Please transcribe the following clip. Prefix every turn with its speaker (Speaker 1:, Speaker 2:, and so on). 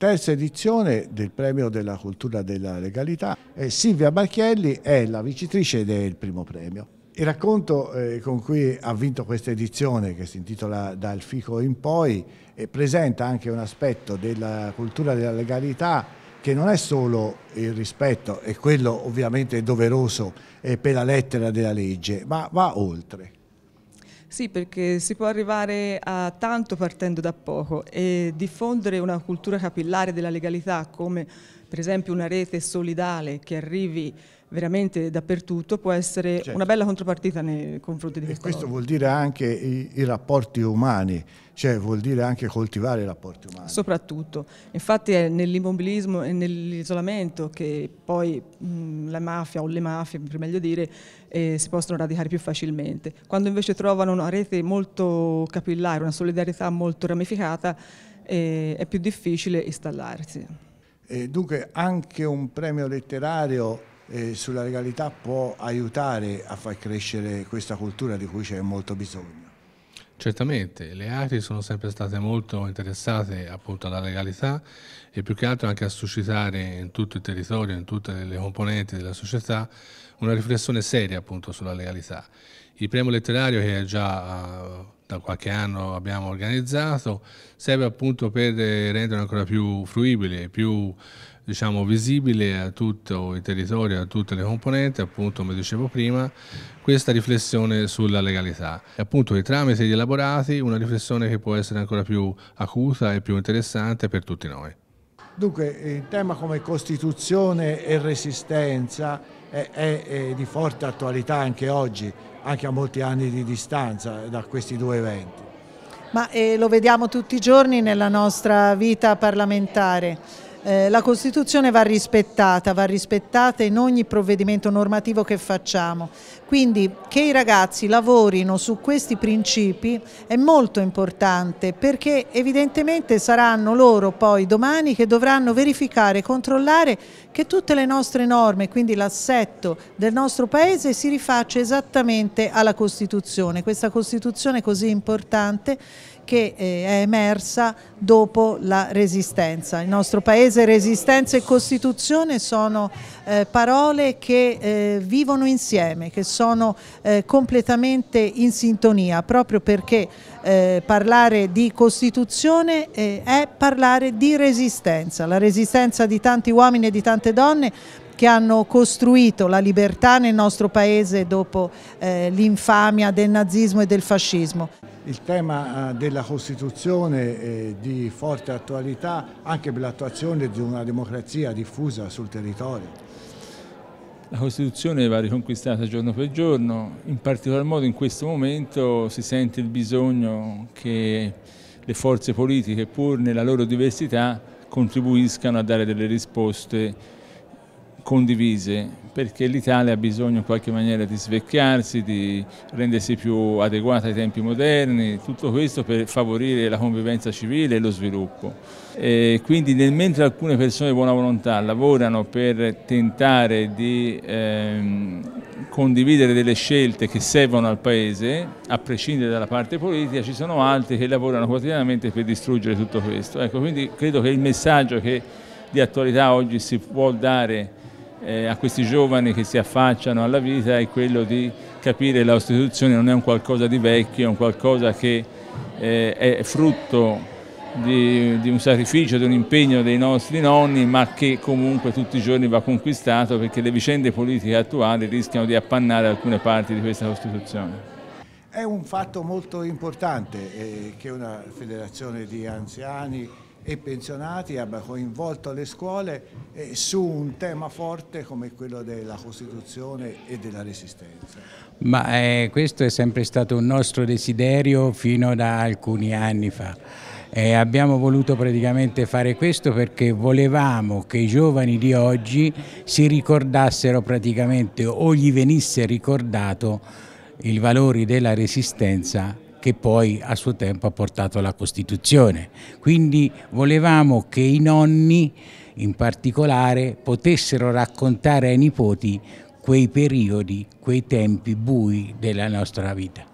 Speaker 1: terza edizione del premio della cultura della legalità. Silvia Marchielli è la vincitrice del primo premio. Il racconto eh, con cui ha vinto questa edizione, che si intitola Dal fico in poi, eh, presenta anche un aspetto della cultura della legalità che non è solo il rispetto, e quello ovviamente è doveroso eh, per la lettera della legge, ma va oltre.
Speaker 2: Sì, perché si può arrivare a tanto partendo da poco e diffondere una cultura capillare della legalità come per esempio una rete solidale che arrivi veramente dappertutto può essere certo. una bella contropartita nei confronti di questo. E questo vuol
Speaker 1: dire anche i, i, rapporti umani, cioè vuol dire anche coltivare i rapporti
Speaker 2: umani. Soprattutto, infatti è nell'immobilismo e nell'isolamento che poi mh, la mafia o le mafie, per meglio dire, eh, si possono radicare più facilmente. Quando invece trovano una rete molto capillare, una solidarietà molto ramificata, eh, è più difficile installarsi.
Speaker 1: Eh, dunque anche un premio letterario eh, sulla legalità può aiutare a far crescere questa cultura di cui c'è molto bisogno.
Speaker 3: Certamente, le ACRI sono sempre state molto interessate appunto alla legalità e più che altro anche a suscitare in tutto il territorio, in tutte le componenti della società, una riflessione seria appunto sulla legalità. Il premio letterario che è già ah, da qualche anno abbiamo organizzato serve appunto per eh, rendere ancora più fruibile, più diciamo, visibile a tutto il territorio, a tutte le componenti, appunto come dicevo prima, questa riflessione sulla legalità. E appunto che tramite gli elaborati una riflessione che può essere ancora più acuta e più interessante per tutti noi.
Speaker 1: Dunque, il tema come Costituzione e resistenza è, è, è di forte attualità anche oggi, anche a molti anni di distanza da questi due eventi.
Speaker 4: Ma eh, lo vediamo tutti i giorni nella nostra vita parlamentare. Eh, la Costituzione va rispettata, va rispettata in ogni provvedimento normativo che facciamo. Quindi che i ragazzi lavorino su questi principi è molto importante perché evidentemente saranno loro poi domani che dovranno verificare controllare che tutte le nostre norme, quindi l'assetto del nostro Paese si rifaccia esattamente alla Costituzione, questa Costituzione così importante che eh, è emersa dopo la Resistenza. Il nostro Paese paese resistenza e Costituzione sono eh, parole che eh, vivono insieme, che sono eh, completamente in sintonia, proprio perché eh, parlare di Costituzione eh, è parlare di resistenza, la resistenza di tanti uomini e di tante donne che hanno costruito la libertà nel nostro paese dopo eh, l'infamia del nazismo e del fascismo. Il
Speaker 1: tema eh, della Costituzione è di forte attualità anche per l'attuazione di una democrazia diffusa sul territorio.
Speaker 5: La Costituzione va riconquistata giorno per giorno, in particolar modo in questo momento si sente il bisogno che le forze politiche, pur nella loro diversità, contribuiscano a dare delle risposte condivise perché l'Italia ha bisogno in qualche maniera di svecchiarsi, di rendersi più adeguata ai tempi moderni, tutto questo per favorire la convivenza civile e lo sviluppo. E quindi nel mentre alcune persone di buona volontà lavorano per tentare di ehm, condividere delle scelte che servono al Paese, a prescindere dalla parte politica, ci sono altri che lavorano quotidianamente per distruggere tutto questo. Ecco, quindi credo che il messaggio che di attualità oggi si può dare eh, a questi giovani che si affacciano alla vita è quello di capire che la Costituzione non è un qualcosa di vecchio, è un qualcosa che eh, è frutto di, di, un sacrificio, di un impegno dei nostri nonni, ma che comunque tutti i giorni va conquistato perché le vicende politiche attuali rischiano di appannare alcune parti di questa Costituzione.
Speaker 1: È un fatto molto importante eh, che una federazione di anziani e pensionati, abbia coinvolto le scuole eh, su un tema forte come quello della Costituzione e della Resistenza.
Speaker 6: Ma eh, questo è sempre stato un nostro desiderio fino ad alcuni anni fa. Eh, abbiamo voluto praticamente fare questo perché volevamo che i giovani di oggi si ricordassero praticamente o gli venisse ricordato i valori della resistenza che poi a suo tempo ha portato alla Costituzione. Quindi volevamo che i nonni in particolare potessero raccontare ai nipoti quei periodi, quei tempi bui della nostra vita.